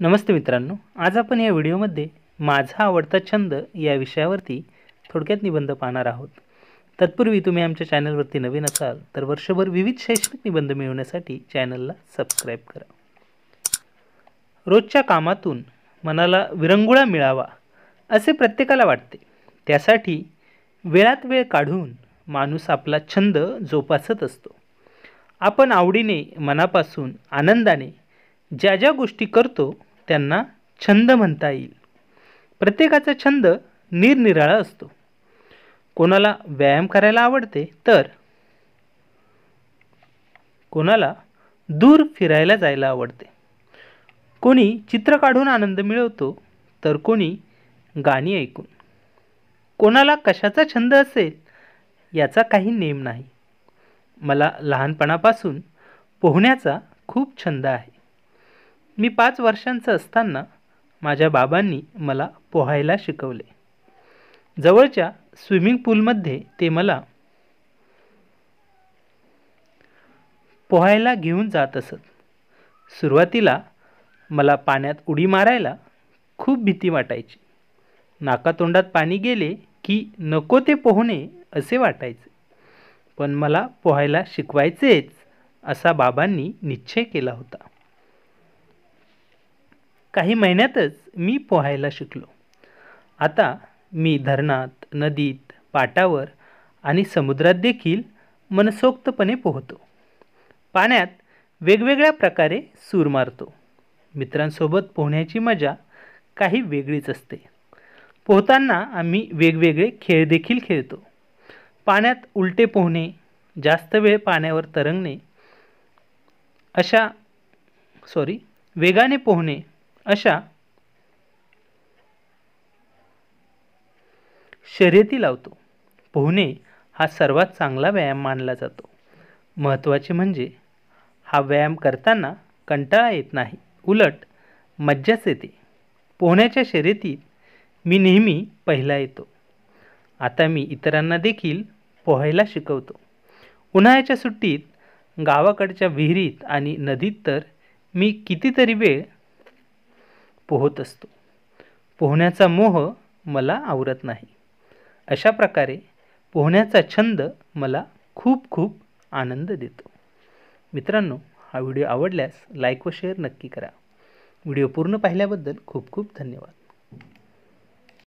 नमस्ते मित्रांनो आज आपण या व्हिडिओमध्ये माझा आवडता छंद या विषयावरती थोडक्यात निबंध पाहणार आहोत तत्पूर्वी तुम्ही आमच्या चॅनलवरती नवीन असाल तर वर्षभर विविध शैक्षणिक निबंध मिळवण्यासाठी चॅनलला सबस्क्राईब करा रोजच्या कामातून मनाला विरंगुळा मिळावा असे प्रत्येकाला वाटते त्यासाठी वेळात वेळ काढून माणूस आपला छंद जोपासत असतो आपण आवडीने मनापासून आनंदाने ज्या ज्या गोष्टी करतो त्यांना छंद म्हणता येईल प्रत्येकाचा छंद निरनिराळा असतो कोणाला व्यायाम करायला आवडते तर कोणाला दूर फिरायला जायला आवडते कोणी चित्र काढून आनंद मिळवतो तर कोणी गाणी ऐकून कोणाला कशाचा छंद असेल याचा काही नेम नाही मला लहानपणापासून पोहण्याचा खूप छंद आहे मी पाच वर्षांचं असताना माझ्या बाबांनी मला पोहायला शिकवले जवळच्या स्विमिंग पूलमध्ये ते मला पोहायला घेऊन जात असत सुरुवातीला मला पाण्यात उडी मारायला खूप भीती वाटायची नाकातोंडात पाणी गेले की नको ते पोहणे असे वाटायचे पण मला पोहायला शिकवायचेच असा बाबांनी निश्चय केला होता काही महिन्यातच मी पोहायला शिकलो आता मी धरणात नदीत पाटावर आणि समुद्रात देखील मनसोक्तपणे पोहतो पाण्यात वेगवेगळ्या प्रकारे सूर मारतो मित्रांसोबत पोहण्याची मजा काही वेगळीच असते पोहताना आम्ही वेगवेगळे खेळ देखील खेळतो पाण्यात उलटे पोहणे जास्त वेळ पाण्यावर तरंगणे अशा सॉरी वेगाने पोहणे अशा शर्यती लावतो पोहणे हा सर्वात चांगला व्यायाम मानला जातो महत्त्वाचे म्हणजे हा व्यायाम करताना कंटाळा येत नाही उलट मज्जाच येते पोहण्याच्या शर्यतीत मी नेहमी पहिला येतो आता मी इतरांना देखील पोहायला शिकवतो उन्हाळ्याच्या सुट्टीत गावाकडच्या विहिरीत आणि नदीत तर मी कितीतरी वेळ पोहत असतो पोहण्याचा मोह मला आवरत नाही अशा प्रकारे पोहण्याचा छंद मला खूप खूप आनंद देतो मित्रांनो हा व्हिडिओ आवडल्यास लाईक व शेअर नक्की करा व्हिडिओ पूर्ण पाहिल्याबद्दल खूप खूप धन्यवाद